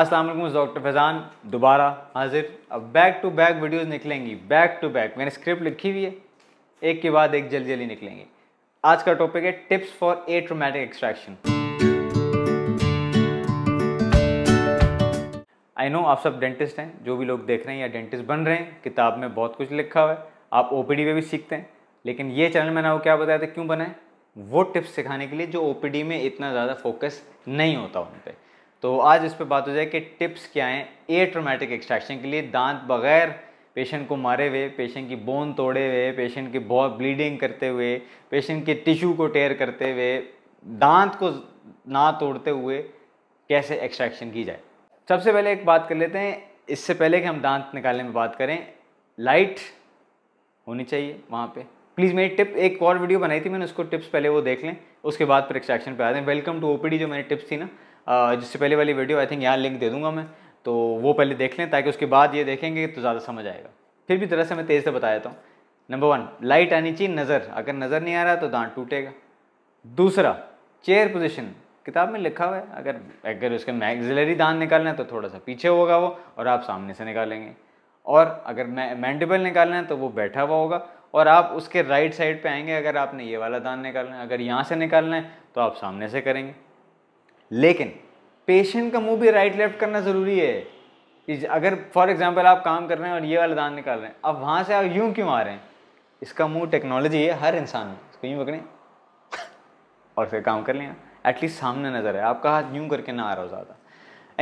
अस्सलाम वालेकुम डॉक्टर फैज़ान दोबारा हाजिर अब बैक टू बैक वीडियोस निकलेंगी बैक टू बैक मैंने स्क्रिप्ट लिखी हुई है एक के बाद एक जल्दी जल्दी निकलेंगे आज का टॉपिक है tips for atraumatic extraction I know आप सब डेंटिस्ट हैं जो भी लोग देख रहे हैं या डेंटिस्ट बन रहे हैं किताब में बहुत कुछ लिखा हुआ है आप ओ में भी सीखते हैं लेकिन ये चैनल मैंने आपको क्या बताया था क्यों बनाए वो टिप्स सिखाने के लिए जो ओ में इतना ज़्यादा फोकस नहीं होता उन पर तो आज इस पर बात हो जाए कि टिप्स क्या हैं ए ट्रोमेटिक एक्सट्रैक्शन के लिए दांत बगैर पेशेंट को मारे हुए पेशेंट की बोन तोड़े हुए पेशेंट की बहुत ब्लीडिंग करते हुए पेशेंट के टिश्यू को टेयर करते हुए दांत को ना तोड़ते हुए कैसे एक्सट्रैक्शन की जाए सबसे पहले एक बात कर लेते हैं इससे पहले कि हम दांत निकालने में बात करें लाइट होनी चाहिए वहाँ पे प्लीज़ मेरी टिप एक और वीडियो बनाई थी मैंने उसको टिप्स पहले वो देख लें उसके बाद पर एक्सट्रैक्शन पे आते हैं वेलकम टू ओपीडी जो मेरी टिप्स थी ना जिससे पहले वाली वीडियो आई थिंक यहाँ लिंक दे दूंगा मैं तो वो पहले देख लें ताकि उसके बाद ये देखेंगे तो ज़्यादा समझ आएगा फिर भी तरह से मैं तेज़ से बता देता हूँ नंबर वन लाइट आनी चाहिए नज़र अगर नज़र नहीं आ रहा तो दांत टूटेगा दूसरा चेयर पोजिशन किताब में लिखा हुआ है अगर अगर उसके मैगजिलरी दान निकालना है तो थोड़ा सा पीछे होगा वो और आप सामने से निकालेंगे और अगर मैंडिबल निकालना है तो वो बैठा हुआ होगा और आप उसके राइट साइड पे आएंगे अगर आपने ये वाला दान निकालना है अगर यहाँ से निकालना है तो आप सामने से करेंगे लेकिन पेशेंट का मुंह भी राइट लेफ्ट करना ज़रूरी है अगर फॉर एग्जांपल आप काम कर रहे हैं और ये वाला दांत निकाल रहे हैं अब वहाँ से आप यूँ क्यों आ रहे हैं इसका मुंह टेक्नोलॉजी है हर इंसान में इसको यूँ पकड़ें और फिर काम कर लें एटलीस्ट सामने नज़र है आपका हाथ यूँ करके ना आ रहा हो ज़्यादा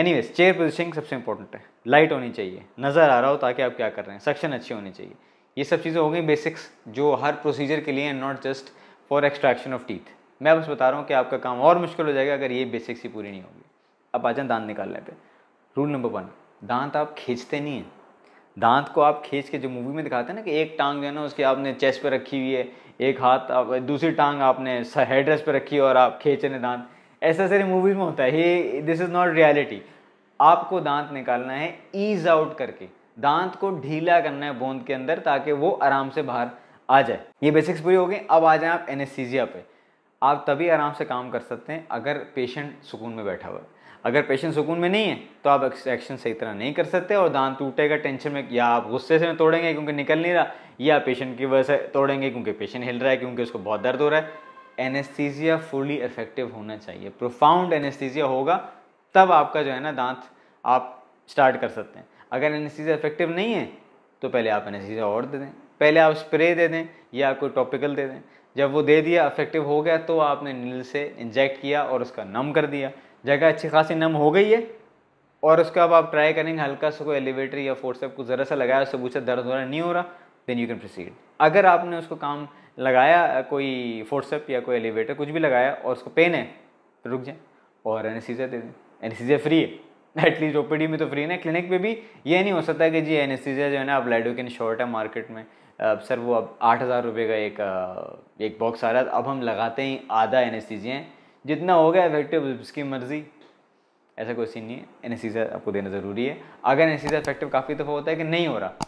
एनी वेज चेयर पोजिशनिंग सबसे इंपॉर्टेंट है लाइट होनी चाहिए नज़र आ रहा हो ताकि आप क्या कर रहे हैं सक्शन अच्छी होनी चाहिए ये सब चीज़ें हो गई बेसिक्स जो हर प्रोसीजर के लिए not just for extraction of teeth मैं बस बता रहा हूँ कि आपका काम और मुश्किल हो जाएगा अगर ये बेसिक्स ही पूरी नहीं होगी अब आ जाए दांत निकालने पे रूल नंबर वन दांत आप खींचते नहीं हैं दांत को आप खींच के जो मूवी में दिखाते हैं ना कि एक टांग जो है ना उसके आपने चेस्ट पे रखी हुई है एक हाथ आप दूसरी टांग आपने हेड रेस पे रखी है और आप खींच रहे दांत ऐसा सारी मूवीज़ में होता है दिस इज़ नॉट रियलिटी आपको दांत निकालना है ईज आउट करके दांत को ढीला करना है बोंद के अंदर ताकि वो आराम से बाहर आ जाए ये बेसिक्स पूरी हो गए अब आ जाए आप एनेस्थीजिया पे आप तभी आराम से काम कर सकते हैं अगर पेशेंट सुकून में बैठा हुआ है अगर पेशेंट सुकून में नहीं है तो आप एक्शन सही तरह नहीं कर सकते और दांत टूटेगा टेंशन में या आप गुस्से से तोड़ेंगे क्योंकि निकल नहीं रहा या पेशेंट की वजह से तोड़ेंगे क्योंकि पेशेंट हिल रहा है क्योंकि उसको बहुत दर्द हो रहा है एनेस्थीजिया फुली इफेक्टिव होना चाहिए प्रोफाउंड एनेस्थीजिया होगा तब आपका जो है ना दांत आप स्टार्ट कर सकते हैं अगर एनेस्थीजिया इफेक्टिव नहीं है तो पहले आप एनेस्थीजिया और दे दें पहले आप स्प्रे दे दें या कोई टॉपिकल दे दें जब वो दे दिया इफेक्टिव हो गया तो आपने नील से इंजेक्ट किया और उसका नम कर दिया जगह अच्छी खासी नम हो गई है और उसके अब आप ट्राई करेंगे हल्का सा कोई एलिवेटर या फोर्सेप को ज़रा सा लगाया उससे पूछा दर्द वर्द नहीं हो रहा देन यू कैन प्रोसीड अगर आपने उसको काम लगाया कोई फोर्सेप या कोई एलिवेटर कुछ भी लगाया और उसको पेन है तो रुक जाए और एनसीजा दे दें एनसीजा फ्री है एटलीस्ट ओपीडी में तो फ्री ना क्लिनिक पे भी ये नहीं हो सकता कि जी एनसीजा जो है ना अब के शॉर्ट है मार्केट में अब सर वो अब आठ हज़ार रुपये का एक एक बॉक्स आ रहा है अब हम लगाते ही आधा एनसीजिया हैं जितना हो गया इफेक्टिव उसकी मर्ज़ी ऐसा कोई सीन नहीं है एनएसीजा आपको देना ज़रूरी है अगर एनेसीजा इफेक्टिव काफ़ी दफ़ा होता है कि नहीं हो रहा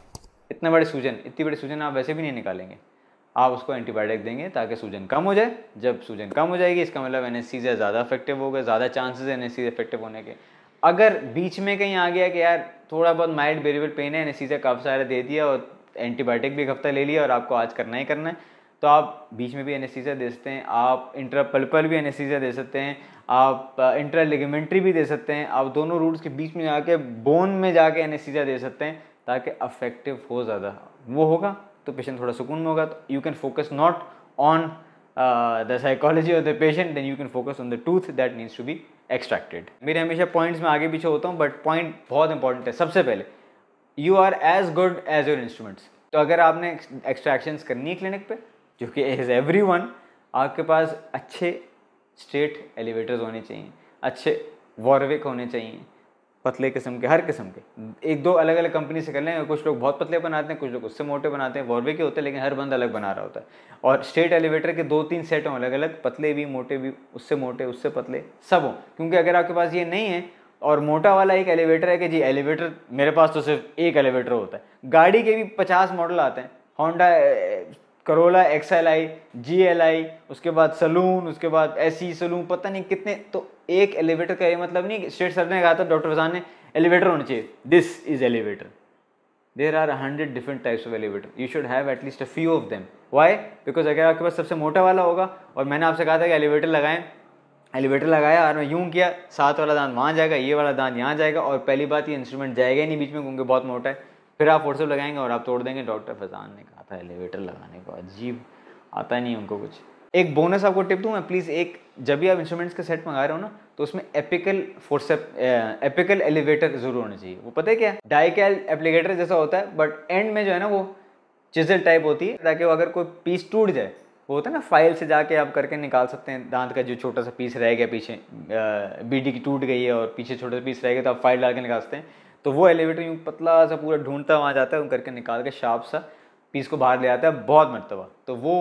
इतना बड़े सूजन इतनी बड़ी सूजन आप वैसे भी नहीं निकालेंगे आप उसको एंटीबायोटिक देंगे ताकि सूजन कम हो जाए जब सूजन कम हो जाएगी इसका मतलब एन ज़्यादा इफेक्टिव हो गया ज़्यादा एन एस इफेक्टिव होने के अगर बीच में कहीं आ गया कि यार थोड़ा बहुत माइल्ड बेरेबल पेन है एनेस्थीसिया काफ़ी सारा दे दिया और एंटीबायोटिक भी एक हफ्ता ले लिया और आपको आज करना ही करना है तो आप बीच में भी एनेस्थीसिया दे सकते हैं आप इंट्रापल्पल भी एनेस्थीसिया दे सकते हैं आप इंट्रालिगमेंट्री uh, भी दे सकते हैं आप दोनों रूट्स के बीच में जाके बोन में जाके एनेस्थीसिया दे सकते हैं ताकि अफेक्टिव हो ज़्यादा वो होगा तो पेशेंट थोड़ा सुकून में होगा तो you can focus not on the psychology of the patient then you can focus on the tooth that needs to be extracted मेरे हमेशा पॉइंट्स में आगे पीछे होता हूँ बट पॉइंट बहुत इंपॉर्टेंट है सबसे पहले you are as good as your instruments तो अगर आपने एक्सट्रैक्शंस करनी है क्लिनिक पे जो कि एज एवरी वन आपके पास अच्छे स्ट्रेट एलिवेटर्स होने चाहिए अच्छे वॉरविक होने चाहिए पतले किस्म के हर किस्म के एक दो अलग अलग कंपनी से कर लें कुछ लोग बहुत पतले बनाते हैं कुछ लोग उससे मोटे बनाते हैं वॉरवे के होते हैं लेकिन हर बंदा अलग बना रहा होता है और स्टेट एलिवेटर के दो तीन सेट हों अलग अलग पतले भी मोटे भी उससे मोटे उससे पतले सब हों क्योंकि अगर आपके पास ये नहीं है और मोटा वाला एक एलिवेटर है कि जी एलिवेटर मेरे पास तो सिर्फ एक एलिवेटर होता है गाड़ी के भी पचास मॉडल आते हैं Honda Corolla X L I G L I उसके बाद सलून उसके बाद ऐसी सलून e पता नहीं कितने तो एक एलिवेटर का ये मतलब नहीं स्टेट सर ने कहा था डॉक्टर फजान ने एलिवेटर होना चाहिए this is elevator there are hundred different types of elevator you should have at least a few of them why because अगर आपके पास सबसे मोटा वाला होगा और मैंने आपसे कहा था कि एलिवेटर लगाएं एलिवेटर लगाया और मैं यूं किया सात वाला दांत वहाँ जाएगा ये वाला दांत यहाँ जाएगा और पहली बात ये इंस्ट्रूमेंट जाएगा ही नहीं बीच में क्योंकि बहुत मोटा है फिर आप फोर्सअप लगाएंगे और आप तोड़ देंगे डॉक्टर फजान ने कहा आता है एलिवेटर लगाने को अजीब आता नहीं उनको कुछ एक बोनस आपको टिप दूँ मैं प्लीज़ एक जब भी आप इंस्ट्रूमेंट्स का सेट मंगा रहे हो ना तो उसमें एपिकल फोर्सेप एपिकल एलिवेटर ज़रूर होना चाहिए वो पता है क्या डाइकल एप्लीकेटर जैसा होता है बट एंड में जो है ना वो चिजल टाइप होती है ताकि वो अगर कोई पीस टूट जाए वो होता है ना फाइल से जाके आप करके निकाल सकते हैं दांत का जो छोटा सा पीस रह गया पीछे बीडी की टूट गई है और पीछे छोटा सा पीस रह गया तो आप फाइल डाल के निकाल सकते हैं तो वो एलिवेटर यूँ पतला सा पूरा ढूंढता वहाँ जाता है उन करके निकाल के शार्प सा पीस को बाहर ले आता है बहुत मरतबा तो वो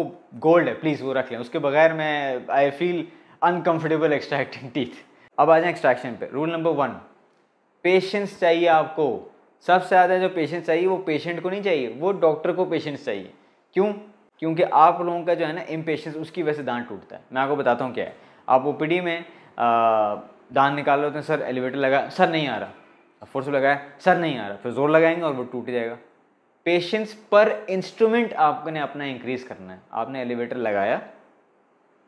गोल्ड है प्लीज़ वो रख लें उसके बगैर मैं I feel uncomfortable extracting teeth अब आ जाए एक्सट्रैक्शन पे रूल नंबर वन पेशेंस चाहिए आपको सबसे ज़्यादा जो पेशेंस चाहिए वो पेशेंट को नहीं चाहिए वो डॉक्टर को पेशेंस चाहिए क्यों क्योंकि आप लोगों का जो है ना इम्पेशेंस उसकी वजह से दांत टूटता है मैं आपको बताता हूँ क्या है आप ओ में दांत निकाल रहे होते हैं सर एलिवेटर लगा सर नहीं आ रहा फोर्स लगाया सर नहीं आ रहा फिर जोर लगाएंगे और वो टूट जाएगा पेशेंस पर इंस्ट्रूमेंट आपने अपना इंक्रीज करना है आपने एलिवेटर लगाया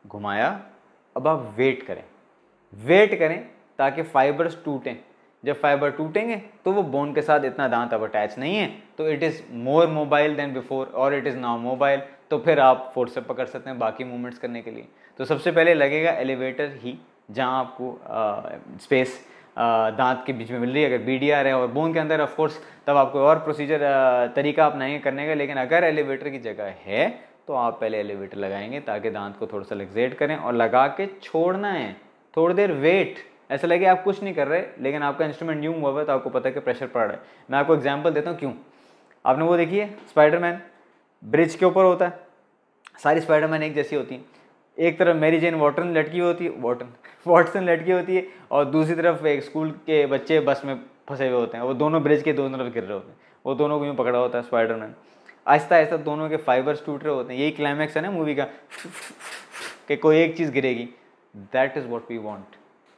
घुमाया अब आप वेट करें वेट करें ताकि फाइबर्स टूटें जब फाइबर टूटेंगे तो वो बोन के साथ इतना दांत अब अटैच नहीं है तो it is more mobile than before और इट इज़ नाउ मोबाइल तो फिर आप फोर्स से पकड़ सकते हैं बाकी मूवमेंट्स करने के लिए तो सबसे पहले लगेगा एलिवेटर ही जहाँ आपको स्पेस दांत के बीच में मिल रही है अगर बी है और बोन के अंदर ऑफकोर्स तब आपको और प्रोसीजर तरीका अपनाएंगे करने का लेकिन अगर एलिवेटर की जगह है तो आप पहले एलिवेटर लगाएंगे ताकि दांत को थोड़ा सा लग्जेट करें और लगा के छोड़ना है थोड़ी देर वेट ऐसा लगे आप कुछ नहीं कर रहे लेकिन आपका इंस्ट्रूमेंट न्यू हुआ है तो आपको पता है कि प्रेशर पड़ रहा है मैं आपको एग्जाम्पल देता हूँ क्यों आपने वो देखी है स्पाइडरमैन ब्रिज के ऊपर होता है सारी स्पाइडरमैन एक जैसी होती हैं एक तरफ मेरी जेन वॉटन लटकी होती है वॉटन वॉटसन लटकी होती है और दूसरी तरफ एक स्कूल के बच्चे बस में फंसे हुए होते हैं वो दोनों ब्रिज के दोनों तरफ गिर रहे होते हैं वो दोनों को यूँ पकड़ा होता है स्पाइडरमैन आहिस्ता आहिस्ता दोनों के फाइबर्स टूट रहे होते हैं यही क्लाइमैक्स है ना मूवी का कि कोई एक चीज़ गिरेगी that is what we want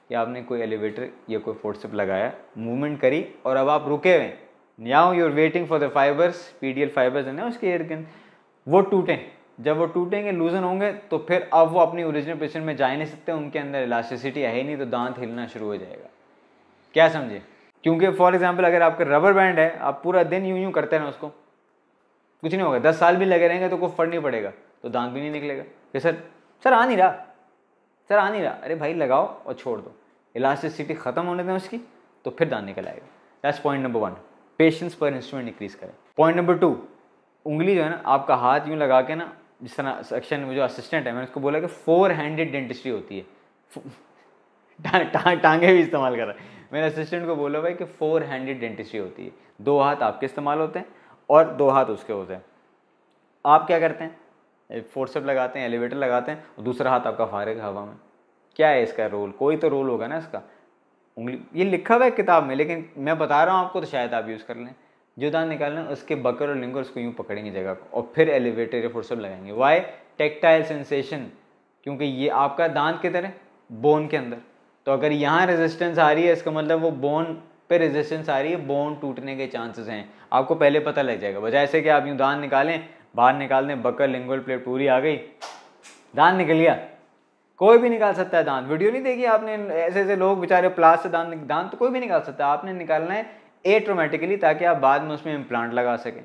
कि आपने कोई एलिवेटर या कोई फोर्सअप लगाया मूवमेंट करी और अब आप रुके हुए now you are waiting for the fibres P D L fibres है ना उसके इर्द वो टूटें जब वो टूटेंगे लूजन होंगे तो फिर अब वो अपनी ओरिजिनल पोजिशन में जा ही नहीं सकते उनके अंदर इलास्टिसिटी है ही नहीं तो दांत हिलना शुरू हो जाएगा क्या समझे क्योंकि फॉर एग्जाम्पल अगर आपका रबर बैंड है आप पूरा दिन यूं यूं करते रहें उसको कुछ नहीं होगा दस साल भी लगे रहेंगे तो कोई फर्क नहीं पड़ेगा तो दांत भी नहीं निकलेगा कि सर सर आ नहीं रहा सर आ नहीं रहा अरे भाई लगाओ और छोड़ दो इलास्टिसिटी ख़त्म होने दें उसकी तो फिर दांत निकल आएगा that's point number one patience पर इंस्ट्रूमेंट इंक्रीज करें पॉइंट नंबर टू उंगली जो है ना आपका हाथ यूँ लगा के ना जिस तरह सेक्शन में जो असिस्टेंट है मैंने उसको बोला कि फोर हैंडेड डेंटिस्ट्री होती है टा, टा, टांगे भी इस्तेमाल कर रहा है मैंने असिस्टेंट को बोला भाई कि फोर हैंडेड डेंटिस्ट्री होती है दो हाथ आपके इस्तेमाल होते हैं और दो हाथ उसके होते हैं आप क्या करते हैं फोर्सअप लगाते हैं एलिवेटर लगाते हैं और दूसरा हाथ आपका फारेगा हवा में क्या है इसका रोल कोई तो रोल होगा ना इसका उंगली ये लिखा हुआ है किताब में लेकिन मैं बता रहा हूँ आपको तो शायद आप यूज़ कर लें जो दांत निकालना है उसके बकर और लिंगर उसको यूँ पकड़ेंगे जगह को और फिर एलिवेटर या फोर्सअप लगाएंगे वाई टेक्टाइल सेंसेशन क्योंकि ये आपका दांत किधर है बोन के अंदर तो अगर यहाँ रेजिस्टेंस आ रही है इसका मतलब वो बोन पे रेजिस्टेंस आ रही है बोन टूटने के चांसेस हैं आपको पहले पता लग जाएगा वजह से कि आप यूँ दांत निकालें बाहर निकाल दें बकर लिंगल प्लेट पूरी आ गई दांत निकल गया कोई भी निकाल सकता है दांत वीडियो नहीं देखी आपने ऐसे ऐसे लोग बेचारे प्लास से दांत दांत तो कोई भी निकाल सकता है आपने निकालना है एट्रोमेटिकली ताकि आप बाद में उसमें इम्प्लांट लगा सकें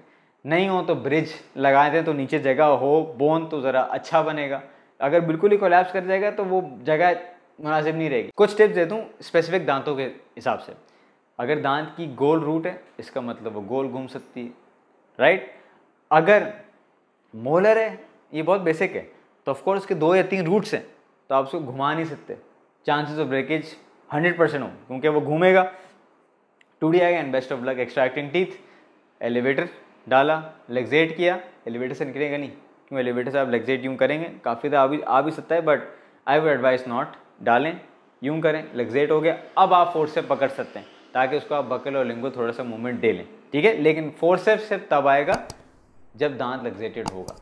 नहीं हो तो ब्रिज लगाए दें तो नीचे जगह हो बोन तो ज़रा अच्छा बनेगा अगर बिल्कुल ही कोलैप्स कर जाएगा तो वो जगह मुनासिब नहीं रहेगी कुछ टिप्स दे दूँ स्पेसिफिक दांतों के हिसाब से अगर दांत की गोल रूट है इसका मतलब वो गोल घूम सकती है राइट अगर मोलर है ये बहुत बेसिक है तो ऑफकोर्स उसके दो या तीन रूट्स हैं तो आप उसको घुमा नहीं सकते chances of breakage hundred percent हो क्योंकि वो घूमेगा टूडी आएगा and best of luck extracting teeth elevator डाला लेग्जेट किया एलिवेटर से निकलेगा नहीं क्यों एलिवेटर से आप लेगजेट यूँ करेंगे काफ़ी तो आ भी आ भी सकता है but I would advise not डालें यूँ करें लेगजेट हो गया अब आप फोर्स से पकड़ सकते हैं ताकि उसको आप बकल और लिंगो थोड़ा सा मूवमेंट दे लें ठीक है लेकिन फोर्सेप से तब आएगा जब दांत लग्जेटेड होगा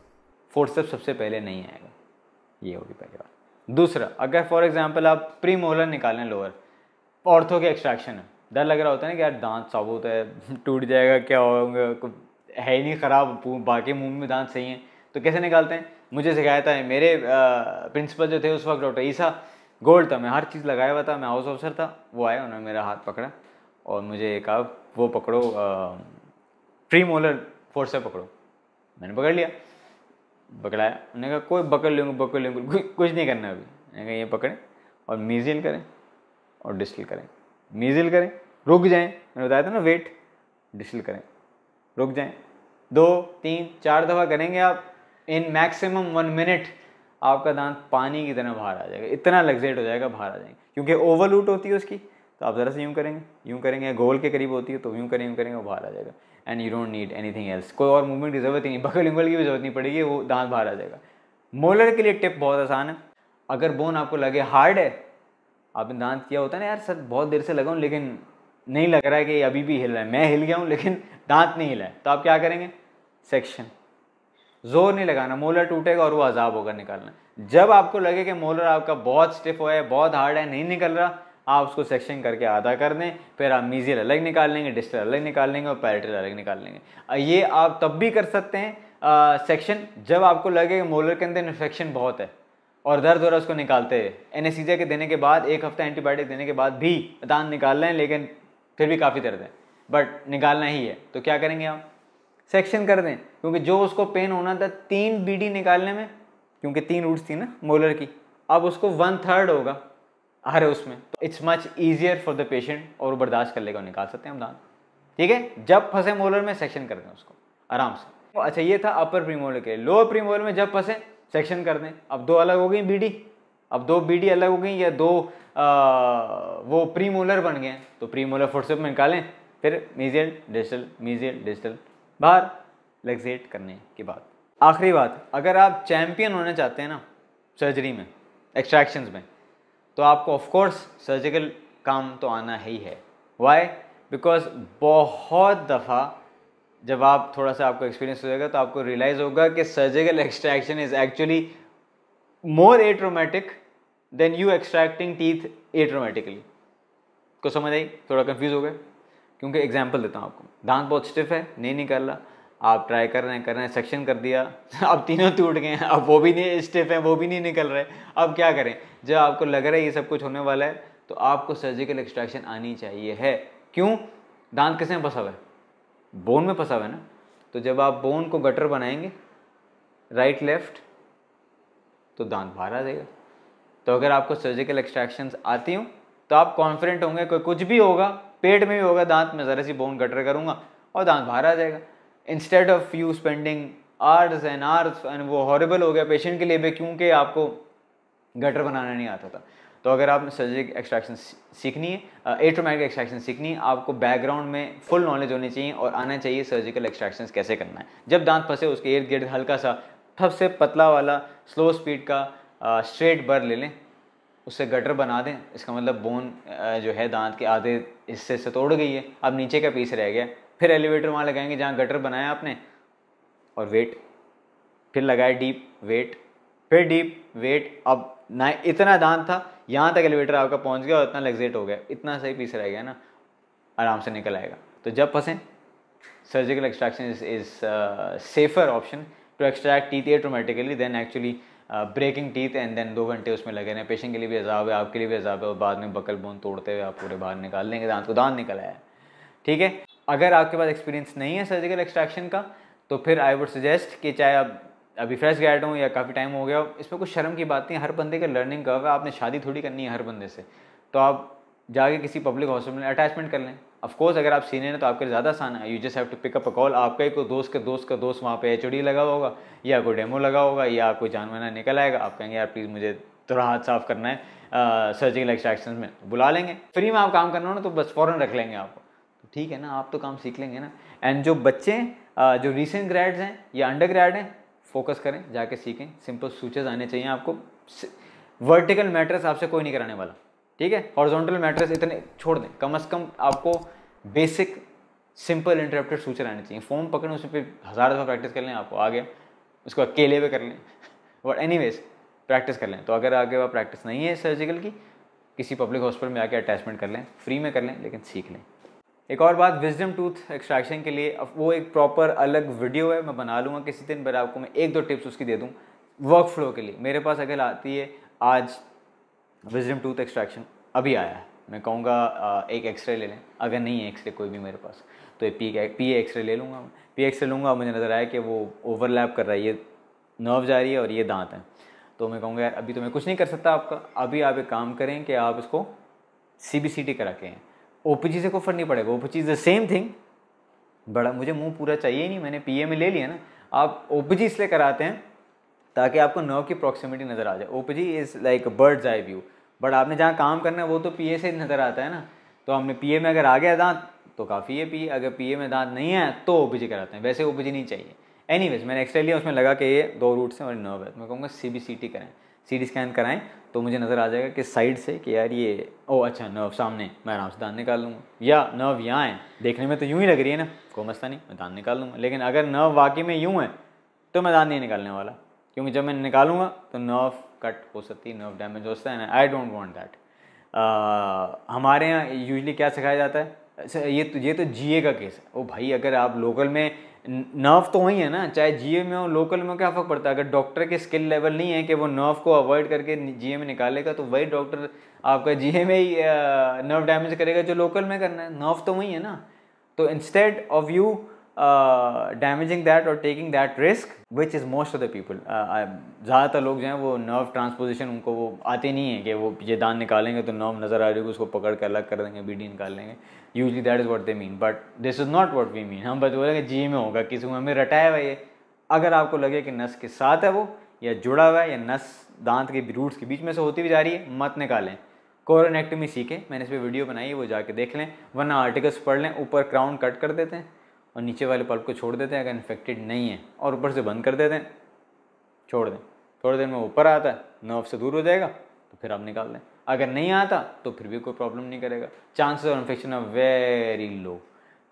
फोर्सेप सबसे पहले नहीं आएगा ये होगी पहली बात दूसरा अगर फॉर एग्जाम्पल आप प्री मोलर निकालें लोअर ऑर्थो के एक्सट्रैक्शन है डर लग रहा होता है ना कि यार दांत साबुत है टूट जाएगा क्या होगा है ही नहीं ख़राब बाकी मुंह में दांत सही हैं तो कैसे निकालते हैं मुझे सिखाया था मेरे प्रिंसिपल जो थे उस वक्त डॉक्टर ईसा गोल्ड था मैं हर चीज़ लगाया हुआ था मैं हाउस ऑफिसर था वो आया उन्होंने मेरा हाथ पकड़ा और मुझे कहा वो पकड़ो प्री मोलर फोर्स से पकड़ो मैंने पकड़ लिया पकड़ाया उन्होंने कहा कोई पकड़ लूँगा पकड़ लूँगा कुछ नहीं करना अभी मैंने कहा ये पकड़ें और मीजिल करें और डिस्टिल करें मीजिल करें रुक जाएं मैंने बताया था ना वेट डिसल करें रुक जाएं दो तीन चार दफ़ा करेंगे आप इन मैक्सिमम वन मिनट आपका दांत पानी की तरह बाहर आ जाएगा इतना लग्जेट हो जाएगा बाहर आ जाएंगे क्योंकि ओवरलूट होती है उसकी तो आप ज़रा से यूँ करेंगे यूँ करेंगे गोल के करीब होती है तो यूँ करें यूँ करेंगे वो बाहर आ जाएगा and you don't need anything else कोई और मूवमेंट की ज़रूरत ही नहीं बगल उंगल की भी ज़रूरत नहीं पड़ेगी वो दांत बाहर आ जाएगा मोलर के लिए टिप बहुत आसान है अगर बोन आपको लगे हार्ड है आपने दांत किया होता है ना यार सर बहुत देर से लगाऊँ लेकिन नहीं लग रहा है कि अभी भी हिल रहा है मैं हिल गया हूँ लेकिन दांत नहीं हिला है तो आप क्या करेंगे सेक्शन जोर नहीं लगाना मोलर टूटेगा और वो अजाब होकर निकालना जब आपको लगे कि मोलर आपका बहुत स्टिफ हुआ है बहुत हार्ड है नहीं निकल रहा आप उसको सेक्शन करके आधा कर दें फिर आप मीजियल अलग निकाल लेंगे डिस्टल अलग निकाल लेंगे और पैरेटल अलग निकाल लेंगे ये आप तब भी कर सकते हैं सेक्शन जब आपको लगे कि मोलर के अंदर इन्फेक्शन बहुत है और दर्द हो रहा है उसको निकालते हैं एनेसीजा के देने के बाद एक हफ्ता एंटीबायोटिक देने के बाद भी दांत निकाल लें लेकिन फिर भी काफ़ी दर्द है बट निकालना ही है तो क्या करेंगे हम सेक्शन कर दें क्योंकि जो उसको पेन होना था तीन बीडी निकालने में क्योंकि तीन रूट्स थी ना मोलर की अब उसको वन थर्ड होगा हर उसमें तो it's much easier for the patient और बर्दाश्त कर लेगा निकाल सकते हैं हम दान ठीक है जब फंसे मोलर में सेक्शन कर दें उसको आराम से तो अच्छा ये था अपर प्रीमोलर के लोअर प्रीमोलर में जब फंसे सेक्शन कर दें अब दो अलग हो गई बीडी अब दो बीडी अलग हो गई या दो आ, वो प्री मोलर बन गए तो प्री मोलर फोर्सेप में निकालें फिर मीजियल डिजिटल मीजियल डिजिटल बाहर लेग्जेट करने के बाद आखिरी बात अगर आप चैम्पियन होना चाहते हैं ना सर्जरी में एक्सट्रैक्शंस में तो आपको ऑफकोर्स सर्जिकल काम तो आना ही है वाई बिकॉज बहुत दफ़ा जब आप थोड़ा सा आपको एक्सपीरियंस हो जाएगा तो आपको रियलाइज़ होगा कि surgical extraction is actually more atraumatic than you extracting teeth atraumatically को समझ आई थोड़ा कन्फ्यूज हो गए क्योंकि एग्जाम्पल देता हूँ आपको दांत बहुत स्टिफ है नहीं निकल रहा आप ट्राई कर रहे हैं कर रहे हैं सेक्शन कर दिया अब तीनों टूट गए हैं अब वो भी नहीं स्टिफ हैं वो भी नहीं निकल रहे अब क्या करें जब आपको लग रहा है ये सब कुछ होने वाला है तो आपको सर्जिकल एक्सट्रैक्शन आनी चाहिए है क्यों दांत किस में फंसा हुआ है बोन में फंसा हुआ है ना तो जब आप बोन को गटर बनाएंगे राइट लेफ्ट तो दांत बाहर आ जाएगा तो अगर आपको सर्जिकल एक्सट्रैक्शन आती हूँ तो आप कॉन्फिडेंट होंगे कोई कुछ भी होगा पेट में भी होगा दांत में ज़रा सी बोन कटर करूँगा और दांत बाहर आ जाएगा instead of you spending hours and hours and वो हॉरेबल हो गया पेशेंट के लिए भी क्योंकि आपको गटर बनाना नहीं आता था तो अगर आपने सर्जिक एक्सट्रैक्शन सीखनी है एट्रोमैटिक एक्सट्रैक्शन सीखनी है आपको बैकग्राउंड में फुल नॉलेज होनी चाहिए और आना चाहिए सर्जिकल एक्सट्रैक्शन कैसे करना है जब दांत फंसे उसके इर्द गिर्द हल्का सा सबसे पतला वाला स्लो स्पीड का स्ट्रेट बर ले लें उससे गटर बना दें इसका मतलब बोन जो है दांत के आधे हिस्से से तोड़ गई है अब नीचे का पीस रह गया फिर एलिवेटर वहाँ लगाएंगे जहाँ गटर बनाया आपने और वेट फिर लगाए डीप वेट फिर डीप वेट अब ना इतना दांत था यहाँ तक एलिवेटर आपका पहुँच गया और इतना लग्जेट हो गया इतना सही पीस रह गया ना आराम से निकल आएगा तो जब फंसें surgical extraction is safer option to extract teeth atraumatically than actually breaking teeth and then दो घंटे उसमें लगे रहे पेशेंट के लिए भी अजाब है आपके लिए भी अजाब है और बाद में बकल बोन तोड़ते हुए आप पूरे बाहर निकाल लेंगे दांत को दांत निकल आया ठीक है अगर आपके पास एक्सपीरियंस नहीं है सर्जिकल एक्सट्रैक्शन का तो फिर आई वुड सजेस्ट कि चाहे आप अभी फ्रेश ग्रेड हो या काफ़ी टाइम हो गया हो इसमें कुछ शर्म की बात नहीं हर बंदे का लर्निंग कर्व है आपने शादी थोड़ी करनी है हर बंदे से तो आप जाके किसी पब्लिक हॉस्पिटल में अटैचमेंट कर लें ऑफकोर्स अगर आप सीनियर हैं तो आपके लिए ज़्यादा आसान है you just have to pick up a call आपका ही कोई दोस्त के दोस्त का दोस्त वहाँ पे एच लगा होगा या कोई डेमो लगा होगा या कोई जानवाना निकल आएगा आप कहेंगे यार प्लीज़ मुझे थोड़ा हाथ साफ करना है सर्जिकल एक्सट्रैक्शन में बुला लेंगे फ्री में आप काम करना हो ना तो बस फ़ौरन रख लेंगे आपको तो ठीक है ना आप तो काम सीख लेंगे ना एंड जो बच्चे जो रिसेंट ग्रेड्स हैं या अंडर ग्रेड हैं फोकस करें जाके सीखें सिंपल सूचेज आने चाहिए आपको वर्टिकल मैटर्स आपसे कोई नहीं कराने वाला ठीक है हॉरिजॉन्टल मैट्रेस इतने छोड़ दें कम से कम आपको बेसिक सिंपल इंटरप्टेड सूचर आने चाहिए फॉर्म पकड़ें उस पर हज़ार दफ़ा प्रैक्टिस कर लें आपको आगे उसको अकेले पे कर लें बट एनी प्रैक्टिस कर लें तो अगर आगे वह प्रैक्टिस नहीं है सर्जिकल की किसी पब्लिक हॉस्पिटल में आके अटैचमेंट कर लें फ्री में कर लें लेकिन सीख लें एक और बात विजडम टूथ एक्सट्रैक्शन के लिए अब वो एक प्रॉपर अलग वीडियो है मैं बना लूँगा किसी दिन पर आपको मैं एक दो टिप्स उसकी दे दूँ वर्क फ्लो के लिए मेरे पास अगर आती है आज विजडम टूथ एक्सट्रैक्शन अभी आया है मैं कहूँगा एक एक्सरे ले लें अगर नहीं है एक्सरे कोई भी मेरे पास तो एक पी पी एक्सरे ले लूँगा पी एक्सरे लूँगा मुझे नज़र आया कि वो ओवरलैप कर रहा है ये नर्व जा रही है और ये दांत हैं तो मैं कहूँगा यार अभी तो मैं कुछ नहीं कर सकता आपका अभी आप एक काम करें कि आप इसको सी बी सी टी करा के ओ पी जी से कोई फ़र्क नहीं पड़ेगा O P G is the same thing बड़ा मुझे मुंह पूरा चाहिए ही नहीं मैंने पी ए में ले लिया ना आप ओ पी जी इसलिए कराते हैं ताकि आपको नर्व की प्रॉक्सिमिटी नज़र आ जाए OPG is like bird's eye view but आपने जहाँ काम करना है वो तो पीए से नज़र आता है ना तो हमने पीए में अगर आ गया दांत तो काफ़ी है पीए अगर पीए में दांत नहीं है तो ओपीजी कराते हैं वैसे ओपीजी नहीं चाहिए एनी मैंने एक्सरे लिया उसमें लगा कि ये दो रूट्स हैं और नर्व है मैं कहूँगा सी बी सी टी कराएँ सी टी स्कैन कराएँ तो मुझे नज़र आ जाएगा कि साइड से कि यार ये ओ अच्छा नर्व सामने मैं आराम से दान निकाल लूँगा या नर्व यहाँ है देखने में तो यूँ ही लग रही है ना कोई मसला नहीं मैं दान निकाल लूँगा लेकिन अगर नर्व वाकई में यूँ है तो मैं दान नहीं निकालने वाला क्योंकि जब मैं निकालूंगा तो नर्व कट हो सकती है नर्व डैमेज हो सकता है आई डोंट वांट दैट हमारे यहाँ यूजली क्या सिखाया जाता है अच्छा, ये तो ये तो जीए का केस है ओ भाई अगर आप लोकल में नर्व तो वही है ना चाहे जीए में हो लोकल में हो क्या फ़र्क पड़ता है अगर डॉक्टर के स्किल लेवल नहीं है कि वो नर्व को अवॉइड करके जीए में निकालेगा तो वही डॉक्टर आपका जीए में ही नर्व uh, डैमेज करेगा जो लोकल में करना है नर्व तो वही है ना तो instead of you damaging that और taking that risk which is most of the people ज़्यादातर लोग जो हैं वो नर्व ट्रांसपोजिशन उनको वो आते नहीं है कि वो ये दान निकालेंगे तो नर्व नज़र आ रही होगी उसको पकड़ के अलग कर देंगे बी डी निकाल लेंगे usually that is what they mean but this is not what we mean हम बस बोलेंगे जी में होगा किसी को हमें रटाया हुआ ये अगर आपको लगे कि नस के साथ है वो या जुड़ा हुआ है या नस दांत के रूट्स के बीच में से होती भी जा रही है मत निकालें कोरोनेक्टमी सीखें मैंने इस पर वीडियो बनाई है वो जाके देख लें वरना आर्टिकल्स पढ़ लें ऊपर क्राउन कट कर देते हैं और नीचे वाले पल्प को छोड़ देते हैं अगर इन्फेक्टेड नहीं है और ऊपर से बंद कर देते हैं छोड़ दें थोड़ी देर में ऊपर आता है नर्व से दूर हो जाएगा तो फिर आप निकाल दें अगर नहीं आता तो फिर भी कोई प्रॉब्लम नहीं करेगा chances of infection are very low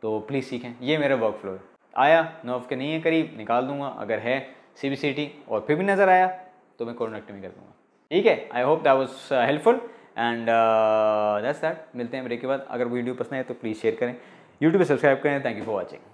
तो प्लीज़ सीखें ये मेरा वर्क फ्लो है आया नर्व के नहीं है करीब निकाल दूंगा अगर है सी बी सी टी और फिर भी नज़र आया तो मैं कोरोनेक्टमी कर दूंगा ठीक है I hope that was helpful and that's that मिलते हैं ब्रेक के बाद अगर वीडियो पसंद आए तो प्लीज़ शेयर करें यूट्यूब पर सब्सक्राइब करें थैंक यू फॉर वॉचिंग